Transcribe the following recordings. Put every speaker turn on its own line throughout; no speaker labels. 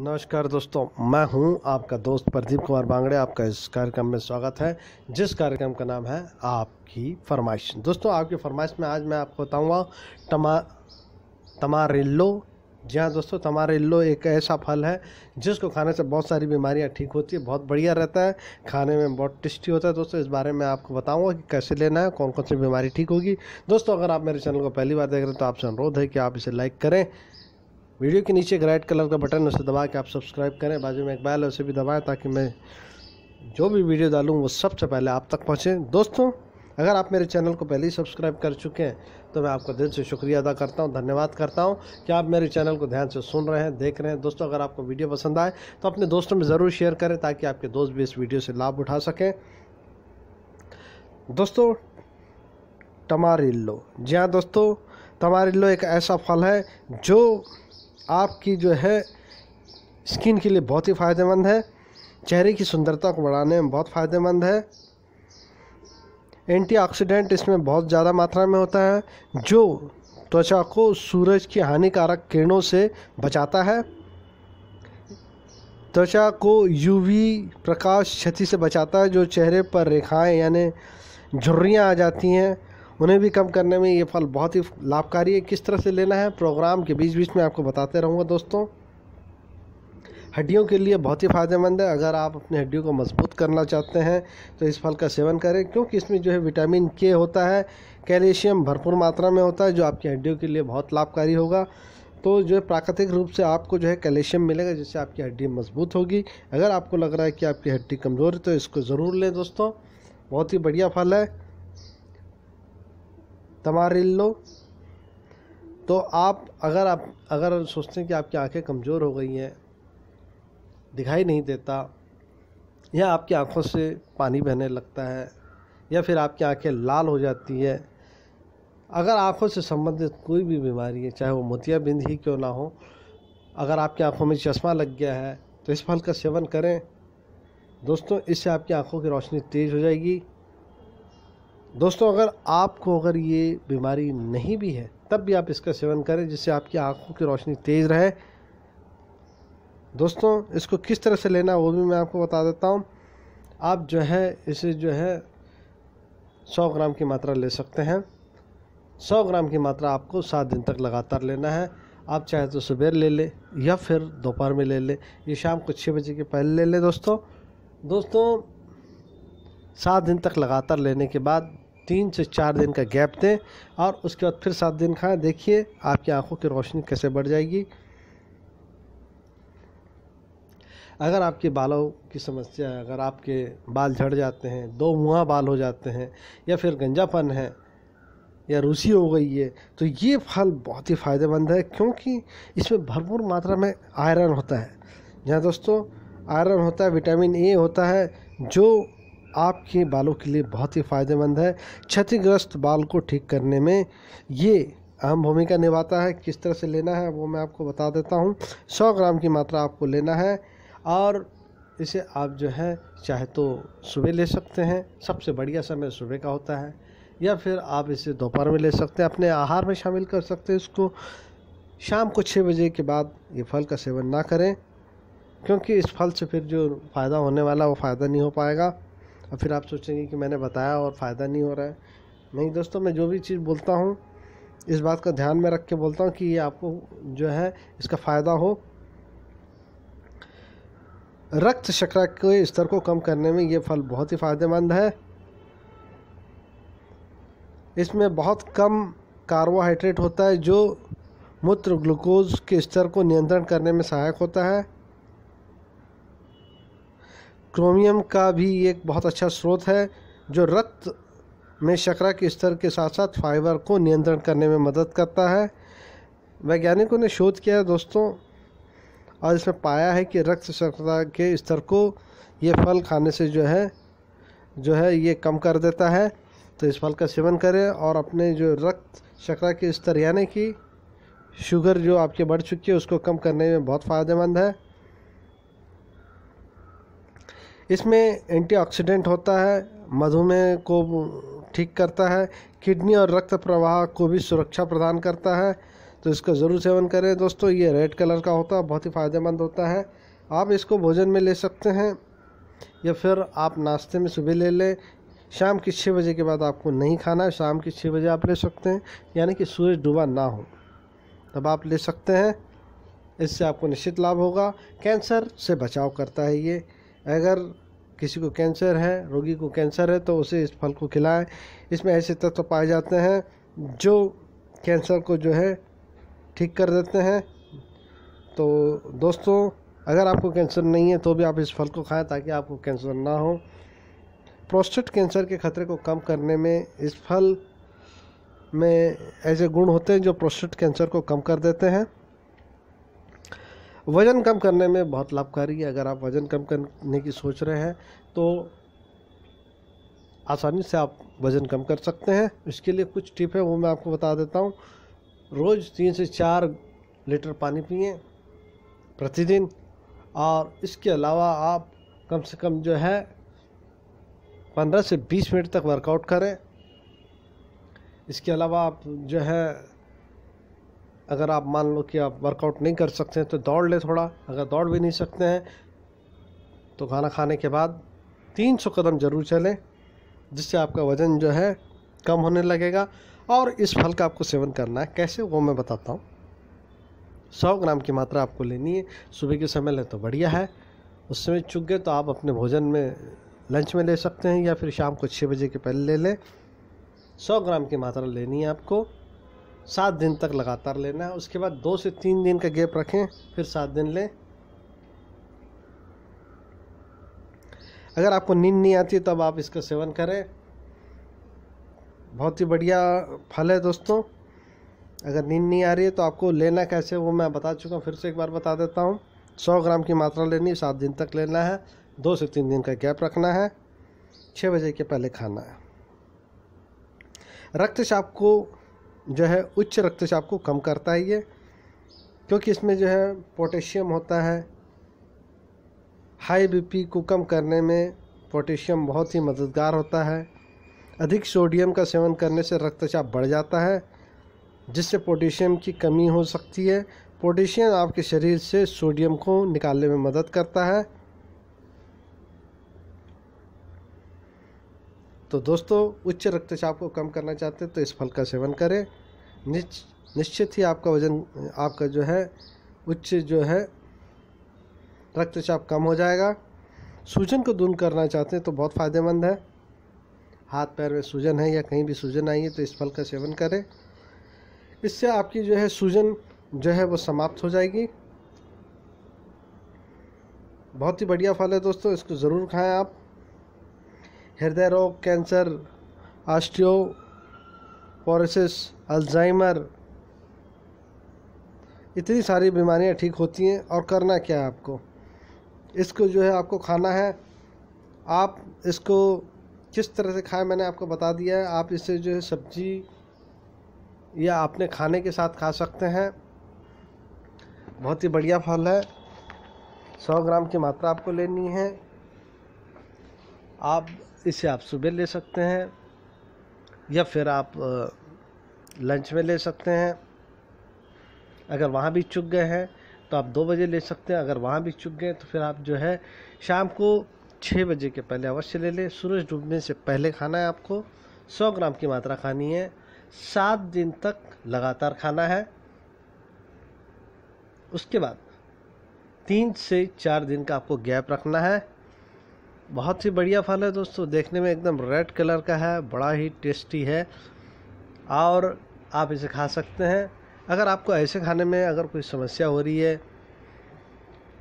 नमस्कार दोस्तों मैं हूं आपका दोस्त प्रदीप कुमार बांगड़े आपका इस कार्यक्रम में स्वागत है जिस कार्यक्रम का नाम है आपकी फरमाइश दोस्तों आपकी फरमाइश में आज मैं आपको बताऊंगा टमा तमारिल्लो जी हाँ दोस्तों तमारिल्लो एक ऐसा फल है जिसको खाने से बहुत सारी बीमारियां ठीक होती है बहुत बढ़िया रहता है खाने में बहुत टेस्टी होता है दोस्तों इस बारे में आपको बताऊंगा कि कैसे लेना है कौन कौन सी बीमारी ठीक होगी दोस्तों अगर आप मेरे चैनल को पहली बार देख रहे हैं तो आपसे अनुरोध है कि आप इसे लाइक करें वीडियो के नीचे एक रेड कलर का बटन उसे दबा के आप सब्सक्राइब करें बाजू में एक बैल है उसे भी दबाएं ताकि मैं जो भी वीडियो डालूँ वो सबसे पहले आप तक पहुँचें दोस्तों अगर आप मेरे चैनल को पहले ही सब्सक्राइब कर चुके हैं तो मैं आपका दिल से शुक्रिया अदा करता हूँ धन्यवाद करता हूँ कि आप मेरे चैनल को ध्यान से सुन रहे हैं देख रहे हैं दोस्तों अगर आपको वीडियो पसंद आए तो अपने दोस्तों में ज़रूर शेयर करें ताकि आपके दोस्त भी इस वीडियो से लाभ उठा सकें दोस्तों टमारिल्लो जी हाँ दोस्तों टमारिल्लो एक ऐसा फल है जो आपकी जो है स्किन के लिए बहुत ही फ़ायदेमंद है चेहरे की सुंदरता को बढ़ाने में बहुत फ़ायदेमंद है एंटीऑक्सीडेंट इसमें बहुत ज़्यादा मात्रा में होता है जो त्वचा को सूरज की हानिकारक किरणों से बचाता है त्वचा को यूवी प्रकाश क्षति से बचाता है जो चेहरे पर रेखाएं यानी झुर्रियाँ आ जाती हैं उन्हें भी कम करने में ये फल बहुत ही लाभकारी है किस तरह से लेना है प्रोग्राम के बीच बीच में आपको बताते रहूँगा दोस्तों हड्डियों के लिए बहुत ही फ़ायदेमंद है अगर आप अपनी हड्डियों को मजबूत करना चाहते हैं तो इस फल का सेवन करें क्योंकि इसमें जो है विटामिन के होता है कैल्शियम भरपूर मात्रा में होता है जो आपकी हड्डियों के लिए बहुत लाभकारी होगा तो जो है प्राकृतिक रूप से आपको जो है कैल्शियम मिलेगा जिससे आपकी हड्डी मजबूत होगी अगर आपको लग रहा है कि आपकी हड्डी कमज़ोर है तो इसको ज़रूर लें दोस्तों बहुत ही बढ़िया फल है तमारिल्लो तो आप अगर आप अगर सोचते हैं कि आपकी आंखें कमज़ोर हो गई हैं दिखाई नहीं देता या आपकी आंखों से पानी बहने लगता है या फिर आपकी आंखें लाल हो जाती है अगर आंखों से संबंधित कोई भी बीमारी है चाहे वो मोतियाबिंद ही क्यों ना हो अगर आपकी आंखों में चश्मा लग गया है तो इस फल का सेवन करें दोस्तों इससे आपकी आंखों की रोशनी तेज़ हो जाएगी दोस्तों अगर आपको अगर ये बीमारी नहीं भी है तब भी आप इसका सेवन करें जिससे आपकी आंखों की रोशनी तेज़ रहे दोस्तों इसको किस तरह से लेना वो भी मैं आपको बता देता हूँ आप जो है इसे जो है 100 ग्राम की मात्रा ले सकते हैं 100 ग्राम की मात्रा आपको सात दिन तक लगातार लेना है आप चाहे तो सुबह ले लें या फिर दोपहर में ले लें ये शाम को छः बजे के पहले ले लें दोस्तों दोस्तों सात दिन तक लगातार लेने के बाद तीन से चार दिन का गैप दें और उसके बाद फिर सात दिन खाएं देखिए आपकी आंखों की रोशनी कैसे बढ़ जाएगी अगर आपके बालों की समस्या है अगर आपके बाल झड़ जाते हैं दो मुआ बाल हो जाते हैं या फिर गंजापन है या रूसी हो गई है तो ये फल बहुत ही फ़ायदेमंद है क्योंकि इसमें भरपूर मात्रा में आयरन होता है जहाँ दोस्तों आयरन होता है विटामिन ए होता है जो आपके बालों के लिए बहुत ही फ़ायदेमंद है क्षतिग्रस्त बाल को ठीक करने में ये अहम भूमिका निभाता है किस तरह से लेना है वो मैं आपको बता देता हूँ सौ ग्राम की मात्रा आपको लेना है और इसे आप जो है चाहे तो सुबह ले सकते हैं सबसे बढ़िया समय सुबह का होता है या फिर आप इसे दोपहर में ले सकते हैं अपने आहार में शामिल कर सकते हैं इसको शाम को छः बजे के बाद ये फल का सेवन ना करें क्योंकि इस फल से फिर जो फ़ायदा होने वाला वो फ़ायदा नहीं हो पाएगा और फिर आप सोचेंगे कि मैंने बताया और फ़ायदा नहीं हो रहा है नहीं दोस्तों मैं जो भी चीज़ बोलता हूँ इस बात का ध्यान में रख के बोलता हूँ कि ये आपको जो है इसका फ़ायदा हो रक्त शक्रा के स्तर को कम करने में ये फल बहुत ही फ़ायदेमंद है इसमें बहुत कम कार्बोहाइड्रेट होता है जो मूत्र ग्लूकोज के स्तर को नियंत्रण करने में सहायक होता है क्रोमियम का भी एक बहुत अच्छा स्रोत है जो रक्त में शकरा के स्तर के साथ साथ फाइबर को नियंत्रण करने में मदद करता है वैज्ञानिकों ने शोध किया है दोस्तों और इसमें पाया है कि रक्त शकरा के स्तर को ये फल खाने से जो है जो है ये कम कर देता है तो इस फल का सेवन करें और अपने जो रक्त शकरा के स्तर यानी कि शुगर जो आपके बढ़ चुकी है उसको कम करने में बहुत फ़ायदेमंद है इसमें एंटीऑक्सीडेंट होता है मधुमेह को ठीक करता है किडनी और रक्त प्रवाह को भी सुरक्षा प्रदान करता है तो इसका ज़रूर सेवन करें दोस्तों ये रेड कलर का होता है बहुत ही फ़ायदेमंद होता है आप इसको भोजन में ले सकते हैं या फिर आप नाश्ते में सुबह ले लें शाम के छः बजे के बाद आपको नहीं खाना है शाम के छः बजे आप ले सकते हैं यानी कि सूरज डूबा ना हो तब आप ले सकते हैं इससे आपको निश्चित लाभ होगा कैंसर से बचाव करता है ये अगर किसी को कैंसर है रोगी को कैंसर है तो उसे इस फल को खिलाएं इसमें ऐसे तत्व पाए जाते हैं जो कैंसर को जो है ठीक कर देते हैं तो दोस्तों अगर आपको कैंसर नहीं है तो भी आप इस फल को खाएं ताकि आपको कैंसर ना हो प्रोस्टेट कैंसर के खतरे को कम करने में इस फल में ऐसे गुण होते हैं जो प्रोस्टेट कैंसर को कम कर देते हैं वज़न कम करने में बहुत लाभकारी है अगर आप वज़न कम करने की सोच रहे हैं तो आसानी से आप वज़न कम कर सकते हैं इसके लिए कुछ टिप है वो मैं आपको बता देता हूँ रोज़ तीन से चार लीटर पानी पिए प्रतिदिन और इसके अलावा आप कम से कम जो है पंद्रह से बीस मिनट तक वर्कआउट करें इसके अलावा आप जो है अगर आप मान लो कि आप वर्कआउट नहीं कर सकते हैं तो दौड़ लें थोड़ा अगर दौड़ भी नहीं सकते हैं तो खाना खाने के बाद 300 कदम ज़रूर चलें जिससे आपका वज़न जो है कम होने लगेगा और इस फल का आपको सेवन करना है कैसे वो मैं बताता हूँ सौ ग्राम की मात्रा आपको लेनी है सुबह के समय ले तो बढ़िया है उस समय चुग गए तो आप अपने भोजन में लंच में ले सकते हैं या फिर शाम को छः बजे के पहले ले लें सौ ग्राम की मात्रा लेनी है आपको सात दिन तक लगातार लेना है उसके बाद दो से तीन दिन का गैप रखें फिर सात दिन लें अगर आपको नींद नहीं आती तब आप इसका सेवन करें बहुत ही बढ़िया फल है दोस्तों अगर नींद नहीं आ रही है तो आपको लेना कैसे वो मैं बता चुका हूँ फिर से एक बार बता देता हूँ सौ ग्राम की मात्रा लेनी सात दिन तक लेना है दो से तीन दिन का गैप रखना है छः बजे के पहले खाना है रक्तचाप को जो है उच्च रक्तचाप को कम करता है ये क्योंकि इसमें जो है पोटेशियम होता है हाई बीपी को कम करने में पोटेशियम बहुत ही मददगार होता है अधिक सोडियम का सेवन करने से रक्तचाप बढ़ जाता है जिससे पोटेशियम की कमी हो सकती है पोटेशियम आपके शरीर से सोडियम को निकालने में मदद करता है तो दोस्तों उच्च रक्तचाप को कम करना चाहते हैं तो इस फल का सेवन करें निश्चित ही आपका वजन आपका जो है उच्च जो है रक्तचाप कम हो जाएगा सूजन को दूर करना चाहते हैं तो बहुत फ़ायदेमंद है हाथ पैर में सूजन है या कहीं भी सूजन आई है तो इस फल का सेवन करें इससे आपकी जो है सूजन जो है वो समाप्त हो जाएगी बहुत ही बढ़िया फल है दोस्तों इसको ज़रूर खाएं आप हृदय रोग कैंसर आस्टियोपोरोसिस अल्जाइमर इतनी सारी बीमारियां ठीक होती हैं और करना क्या है आपको इसको जो है आपको खाना है आप इसको किस तरह से खाएं मैंने आपको बता दिया है आप इसे जो है सब्जी या आपने खाने के साथ खा सकते हैं बहुत ही बढ़िया फल है सौ ग्राम की मात्रा आपको लेनी है आप इसे आप सुबह ले सकते हैं या फिर आप लंच में ले सकते हैं अगर वहाँ भी चुक गए हैं तो आप दो बजे ले सकते हैं अगर वहाँ भी चुग गए तो फिर आप जो है शाम को छः बजे के पहले अवश्य ले लें सूरज डूबने से पहले खाना है आपको सौ ग्राम की मात्रा खानी है सात दिन तक लगातार खाना है उसके बाद तीन से चार दिन का आपको गैप रखना है बहुत ही बढ़िया फल है दोस्तों देखने में एकदम रेड कलर का है बड़ा ही टेस्टी है और आप इसे खा सकते हैं अगर आपको ऐसे खाने में अगर कोई समस्या हो रही है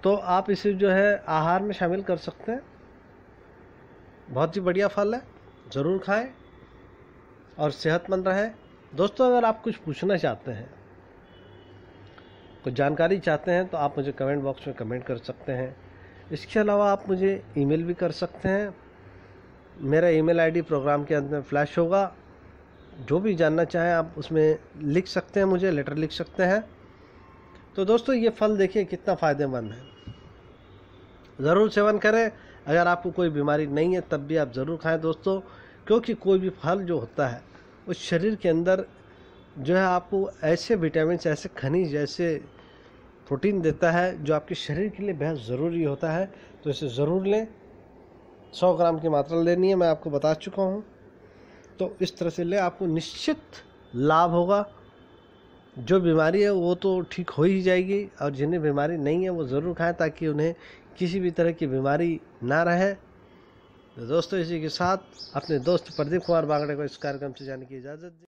तो आप इसे जो है आहार में शामिल कर सकते हैं बहुत ही बढ़िया फल है ज़रूर खाएं और सेहतमंद रहें दोस्तों अगर आप कुछ पूछना चाहते हैं कुछ जानकारी चाहते हैं तो आप मुझे कमेंट बॉक्स में कमेंट कर सकते हैं इसके अलावा आप मुझे ईमेल भी कर सकते हैं मेरा ईमेल आईडी प्रोग्राम के अंदर फ्लैश होगा जो भी जानना चाहें आप उसमें लिख सकते हैं मुझे लेटर लिख सकते हैं तो दोस्तों ये फल देखिए कितना फ़ायदेमंद है ज़रूर सेवन करें अगर आपको कोई बीमारी नहीं है तब भी आप ज़रूर खाएं दोस्तों क्योंकि कोई भी फल जो होता है उस शरीर के अंदर जो है आपको ऐसे विटामिन ऐसे खनिज ऐसे प्रोटीन देता है जो आपके शरीर के लिए बेहद ज़रूरी होता है तो इसे ज़रूर लें सौ ग्राम की मात्रा लेनी है मैं आपको बता चुका हूँ तो इस तरह से ले आपको निश्चित लाभ होगा जो बीमारी है वो तो ठीक हो ही जाएगी और जिन्हें बीमारी नहीं है वो ज़रूर खाएं ताकि उन्हें किसी भी तरह की बीमारी ना रहे तो दोस्तों इसी के साथ अपने दोस्त प्रदीप कुमार बागड़े को इस कार्यक्रम से जाने की इजाज़त दी